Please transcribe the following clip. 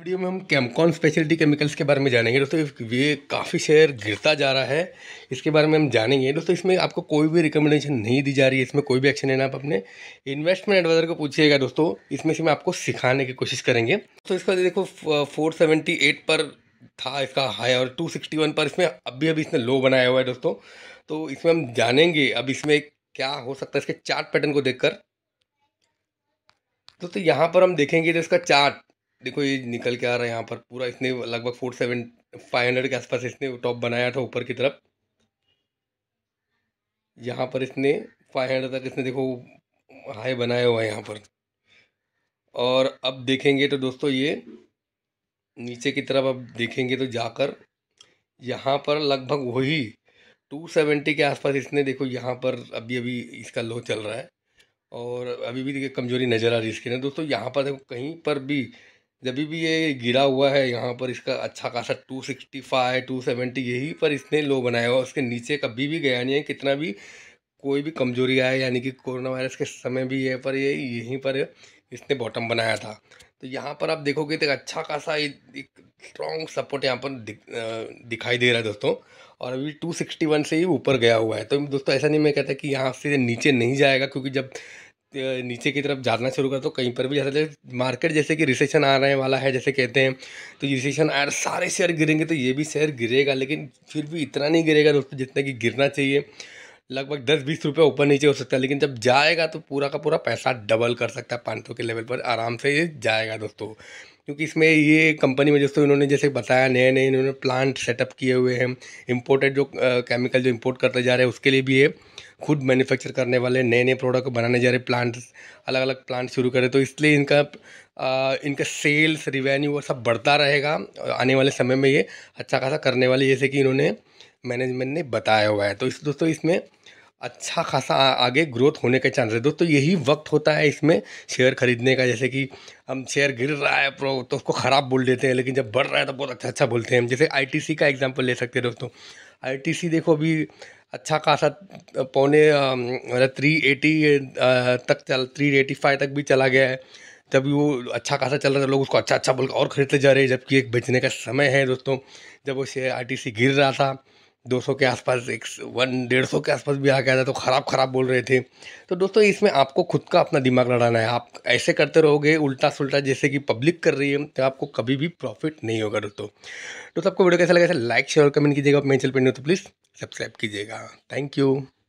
video में हम कैमकॉन speciality chemicals के बारे में जानेंगे दोस्तों ये काफ़ी शेयर गिरता जा रहा है इसके बारे में हम जानेंगे दोस्तों इसमें आपको कोई भी रिकमेंडेशन नहीं दी जा रही है इसमें कोई भी एक्शन लेना आप अपने इन्वेस्टमेंट एडवाइजर को पूछिएगा दोस्तों इसमें से मैं आपको सिखाने की कोशिश करेंगे तो इसका देखो फोर पर था इसका हाई और टू पर इसमें अभी अभी इसने लो बनाया हुआ है दोस्तों तो इसमें हम जानेंगे अब इसमें क्या हो सकता है इसके चार्ट पैटर्न को देखकर दोस्तों यहाँ पर हम देखेंगे तो इसका चार्ट देखो ये निकल के आ रहा है यहाँ पर पूरा इसने लगभग फोर सेवन फाइव हंड्रेड के आसपास इसने टॉप बनाया था ऊपर की तरफ यहाँ पर इसने फाइव हंड्रेड तक इसने देखो हाई बनाया हुआ है यहाँ पर और अब देखेंगे तो दोस्तों ये नीचे की तरफ अब देखेंगे तो जाकर यहाँ पर लगभग वही टू सेवेंटी के आसपास इसने देखो यहाँ पर अभी अभी इसका लो चल रहा है और अभी भी देखिए कमजोरी नज़र आ रही है इसके ना दोस्तों यहाँ पर देखो कहीं पर भी जब भी ये गिरा हुआ है यहाँ पर इसका अच्छा खासा two sixty five two seventy यही पर इसने लो बनाया हुआ उसके नीचे कभी भी गया नहीं है कितना भी कोई भी कमजोरी आए यानी कि कोरोना वायरस के समय भी है पर ये यहीं पर इसने बॉटम बनाया था तो यहाँ पर आप देखोगे तो अच्छा खासा एक स्ट्रॉन्ग सपोर्ट यहाँ पर दिख, दिखाई दे रहा है दोस्तों और अभी 261 से ही ऊपर गया हुआ है तो दोस्तों ऐसा नहीं मैं कहता कि यहाँ से नीचे नहीं जाएगा क्योंकि जब नीचे की तरफ जाना शुरू कर तो कहीं पर भी जा सकते मार्केट जैसे कि रिसेशन आने वाला है जैसे कहते हैं तो रिसेशन आया सारे शेयर गिरेंगे तो ये भी शेयर गिरेगा लेकिन फिर भी इतना नहीं गिरेगा दोस्तों जितना कि गिरना चाहिए लगभग दस बीस रुपये ऊपर नीचे हो सकता है लेकिन जब जाएगा तो पूरा का पूरा पैसा डबल कर सकता है पाँच सौ के लेवल पर आराम से ये जाएगा दोस्तों क्योंकि इसमें ये कंपनी में दोस्तों इन्होंने जैसे बताया नए नए इन्होंने प्लांट सेटअप किए हुए हैं इम्पोर्टेड जो केमिकल जो इम्पोर्ट करते जा रहे हैं उसके लिए भी ये खुद मैन्युफैक्चर करने वाले नए नए प्रोडक्ट बनाने जा रहे प्लांट्स अलग अलग प्लांट शुरू करें तो इसलिए इनका आ, इनका सेल्स रिवेन्यू वो सब बढ़ता रहेगा आने वाले समय में ये अच्छा खासा करने वाले जैसे कि इन्होंने मैनेजमेंट ने बताया हुआ है तो इस दोस्तों इसमें अच्छा खासा आगे ग्रोथ होने के चांस है दोस्तों यही वक्त होता है इसमें शेयर खरीदने का जैसे कि हम शेयर गिर रहा है प्रो तो उसको ख़राब बोल देते हैं लेकिन जब बढ़ रहा है तो बहुत अच्छा अच्छा बोलते हैं जैसे आईटीसी का एग्जांपल ले सकते हैं दोस्तों आईटीसी देखो अभी अच्छा खासा पौने मतलब थ्री एटी तक चल थ्री एटी फाइव तक भी चला गया है जब वो अच्छा खासा चल रहा था लोग उसको अच्छा अच्छा बोल और ख़रीदते जा रहे हैं जबकि एक बेचने का समय है दोस्तों जब वो शेयर आर टी सी गिर रहा था दो सौ के आसपास एक वन डेढ़ सौ के आसपास भी आ गया था तो ख़राब ख़राब बोल रहे थे तो दोस्तों इसमें आपको खुद का अपना दिमाग लड़ाना है आप ऐसे करते रहोगे उल्टा सुलटा जैसे कि पब्लिक कर रही है तो आपको कभी भी प्रॉफिट नहीं होगा दोस्तों दोस्तों आपको वीडियो कैसा लगा लाइक शेयर और कमेंट कीजिएगा मेरे चैनल पर नहीं तो प्लीज़ सब्सक्राइब कीजिएगा थैंक यू